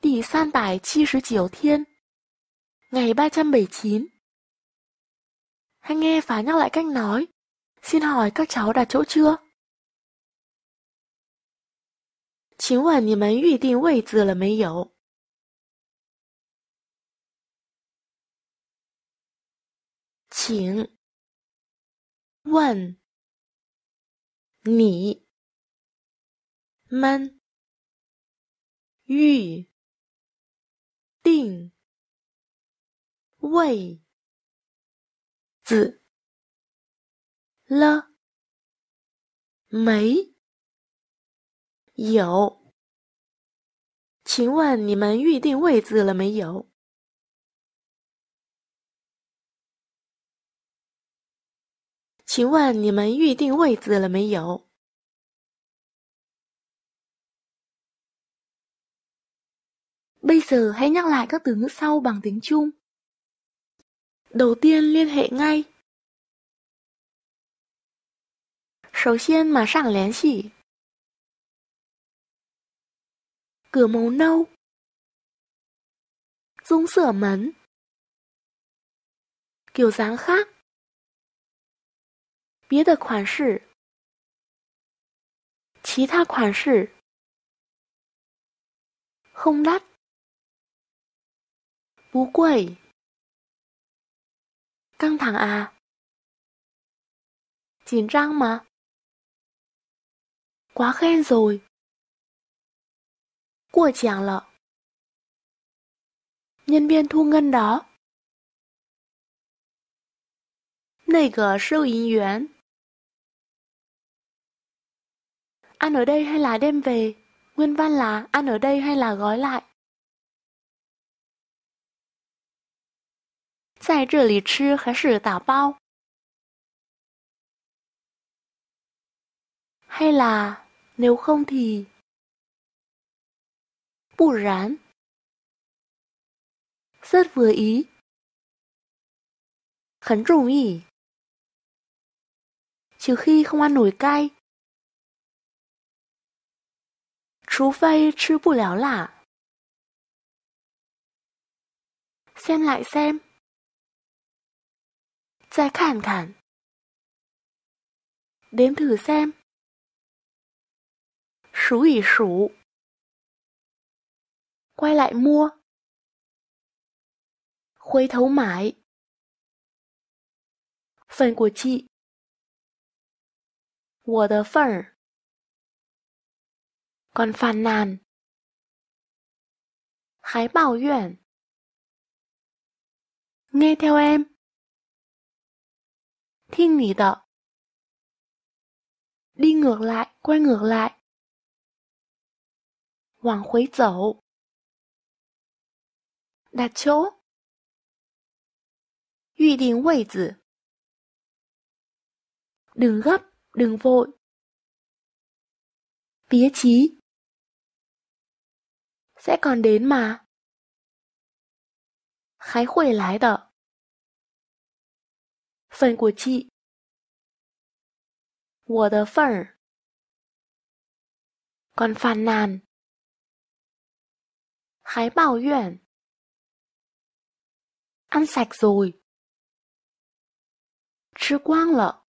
第三百七十九 thiên Ngày 379 Hãy nghe và nhắc lại cách nói. Xin hỏi các cháu đặt chỗ chưa? 请问你们预定位置了没有？请问你们预定位置了没有？请问你们预定位置了没有？请问你们预定位置了没有？Bây giờ hãy nhắc lại các từ ngữ sau bằng tiếng Trung. Đầu tiên liên hệ ngay. Sầu Cửa màu nâu. Dung Kiểu dáng khác. Bía được Không đắt. Phú Quẩy Căng thẳng à? Chín răng mà Quá khen rồi Của chàng lợ Nhân viên thu ngân đó 那个收银员。Ăn ở đây hay là đem về? Nguyên văn là ăn ở đây hay là gói lại? 在这里吃还是打包？Hay là nếu không thì? 不然 Rất vừa ý. 很容易 Trừ khi không ăn nổi cay. xem lại xem. 再看看。Đếm thử xem. Số ỉ số. Quay lại mua. Khuấy thấu mãi. Phần của chị. phần, còn phàn nàn. Khái bảo yuan. Nghe theo em. 听你的，đi ngược lại, quay ngược lại, 往回走, đặt chỗ, 预定位置, đừng gấp, đừng vội, Bía chí. Sẽ còn đến mà. Khái khuẩy lái đợ. 份过期。我的份儿。Còn phàn nàn. Hái bảo nguyện. Ăn sạch rồi. Chứ quang lợ.